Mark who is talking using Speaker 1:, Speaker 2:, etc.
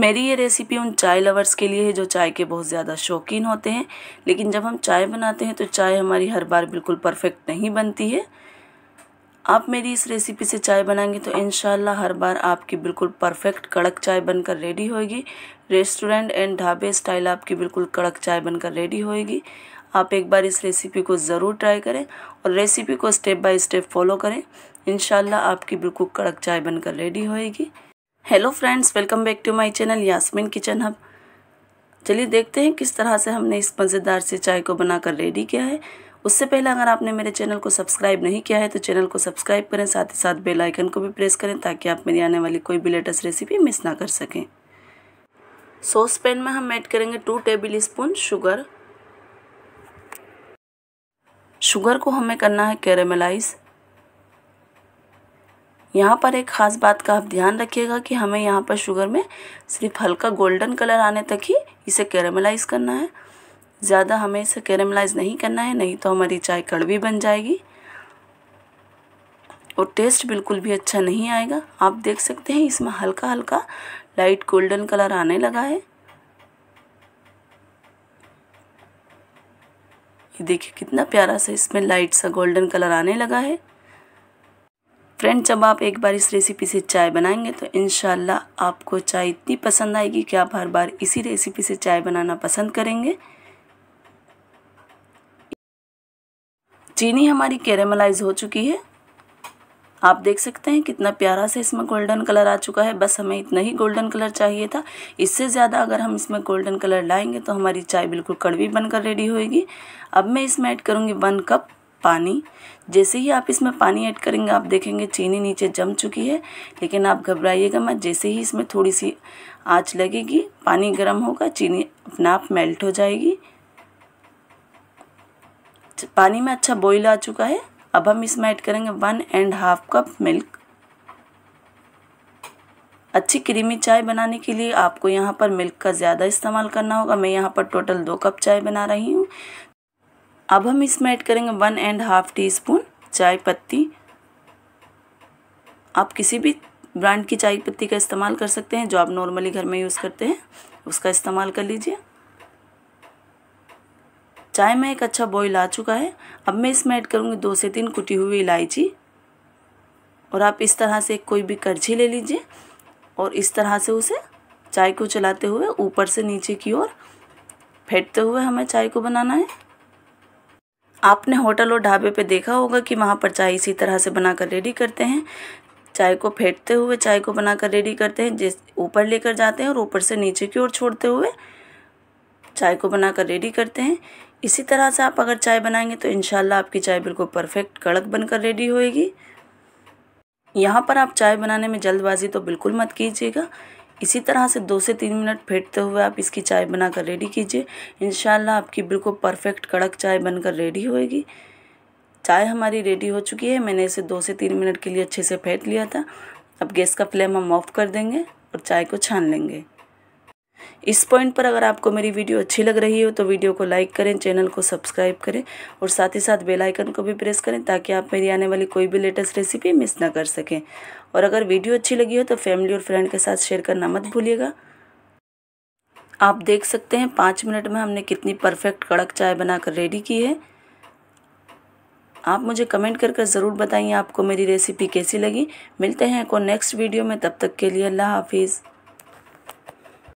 Speaker 1: मेरी ये रेसिपी उन चाय लवर्स के लिए है जो चाय के बहुत ज़्यादा शौकीन होते हैं लेकिन जब हम चाय बनाते हैं तो चाय हमारी हर बार बिल्कुल परफेक्ट नहीं बनती है आप मेरी इस रेसिपी से चाय बनाएंगे तो इन हर बार आपकी बिल्कुल परफेक्ट कड़क चाय बनकर रेडी होएगी रेस्टोरेंट एंड ढाबे स्टाइल आपकी बिल्कुल कड़क चाय बनकर रेडी होएगी आप एक बार इस रेसिपी को ज़रूर ट्राई करें और रेसिपी को स्टेप बाय स्टेप फॉलो करें इन आपकी बिल्कुल कड़क चाय बनकर रेडी होएगी hello friends welcome back to my channel Yasmin kitchen hub चलिए देखते हैं किस तरह से हमने इस मज़ेदार से चाय को बनाकर रेडी किया है उससे पहले अगर आपने मेरे चैनल को सब्सक्राइब नहीं किया है तो चैनल को सब्सक्राइब करें साथ ही साथ बेल आइकन को भी प्रेस करें ताकि आप मेरी आने वाली कोई भी लेटेस्ट रेसिपी मिस ना कर सकें सॉस पैन में हम ऐड करेंगे two tablespoon sugar sugar को हमें करना है कैरेमलाइज़ यहाँ पर एक ख़ास बात का आप ध्यान रखिएगा कि हमें यहाँ पर शुगर में सिर्फ हल्का गोल्डन कलर आने तक ही इसे कैरेमलाइज करना है ज़्यादा हमें इसे कैरेमलाइज नहीं करना है नहीं तो हमारी चाय कड़वी बन जाएगी और टेस्ट बिल्कुल भी अच्छा नहीं आएगा आप देख सकते हैं इसमें हल्का हल्का लाइट गोल्डन कलर आने लगा है ये देखिए कितना प्यारा सा इसमें लाइट सा गोल्डन कलर आने लगा है फ्रेंड जब आप एक बार इस रेसिपी से चाय बनाएंगे तो इन आपको चाय इतनी पसंद आएगी कि आप हर बार इसी रेसिपी से चाय बनाना पसंद करेंगे चीनी हमारी कैरेमलाइज हो चुकी है आप देख सकते हैं कितना प्यारा से इसमें गोल्डन कलर आ चुका है बस हमें इतना ही गोल्डन कलर चाहिए था इससे ज़्यादा अगर हम इसमें गोल्डन कलर लाएंगे तो हमारी चाय बिल्कुल कड़वी बनकर रेडी होएगी अब मैं इसमें ऐड करूँगी वन कप पानी जैसे ही आप इसमें पानी ऐड करेंगे आप देखेंगे चीनी नीचे जम चुकी है लेकिन आप घबराइएगा मत जैसे ही इसमें थोड़ी सी आँच लगेगी पानी गर्म होगा चीनी अपने आप मेल्ट हो जाएगी पानी में अच्छा बॉईल आ चुका है अब हम इसमें ऐड करेंगे one and half cup milk अच्छी क्रीमी चाय बनाने के लिए आपको यहाँ पर मिल्क का ज़्यादा इस्तेमाल करना होगा मैं यहाँ पर टोटल दो कप चाय बना रही हूँ अब हम इसमें ऐड करेंगे one and half teaspoon चाय पत्ती आप किसी भी ब्रांड की चाय पत्ती का इस्तेमाल कर सकते हैं जो आप नॉर्मली घर में यूज़ करते हैं उसका इस्तेमाल कर लीजिए चाय में एक अच्छा बॉईल आ चुका है अब मैं इसमें ऐड करूँगी दो से तीन कुटी हुई इलायची और आप इस तरह से कोई भी करछी ले लीजिए और इस तरह से उसे चाय को चलाते हुए ऊपर से नीचे की ओर फेंटते हुए हमें चाय को बनाना है आपने होटल और ढाबे पे देखा होगा कि वहाँ पर चाय इसी तरह से बनाकर रेडी करते हैं चाय को फेंटते हुए चाय को बनाकर रेडी करते हैं जिस ऊपर लेकर जाते हैं और ऊपर से नीचे की ओर छोड़ते हुए चाय को बनाकर रेडी करते हैं इसी तरह से आप अगर चाय बनाएंगे तो इन आपकी चाय बिल्कुल परफेक्ट कड़क बनकर रेडी होएगी यहाँ पर आप चाय बनाने में जल्दबाजी तो बिल्कुल मत कीजिएगा इसी तरह से दो से तीन मिनट फेंटते हुए आप इसकी चाय बनाकर रेडी कीजिए इन आपकी बिल्कुल परफेक्ट कड़क चाय बनकर रेडी होएगी चाय हमारी रेडी हो चुकी है मैंने इसे दो से तीन मिनट के लिए अच्छे से फेंट लिया था अब गैस का फ्लेम हम ऑफ कर देंगे और चाय को छान लेंगे इस पॉइंट पर अगर आपको मेरी वीडियो अच्छी लग रही हो तो वीडियो को लाइक करें चैनल को सब्सक्राइब करें और साथ ही साथ बेल आइकन को भी प्रेस करें ताकि आप मेरी आने वाली कोई भी लेटेस्ट रेसिपी मिस ना कर सकें और अगर वीडियो अच्छी लगी हो तो फैमिली और फ्रेंड के साथ शेयर करना मत भूलिएगा आप देख सकते हैं पाँच मिनट में हमने कितनी परफेक्ट कड़क चाय बनाकर रेडी की है आप मुझे कमेंट करके ज़रूर बताइए आपको मेरी रेसिपी कैसी लगी मिलते हैं को नेक्स्ट वीडियो में तब तक के लिए अल्लाह हाफिज़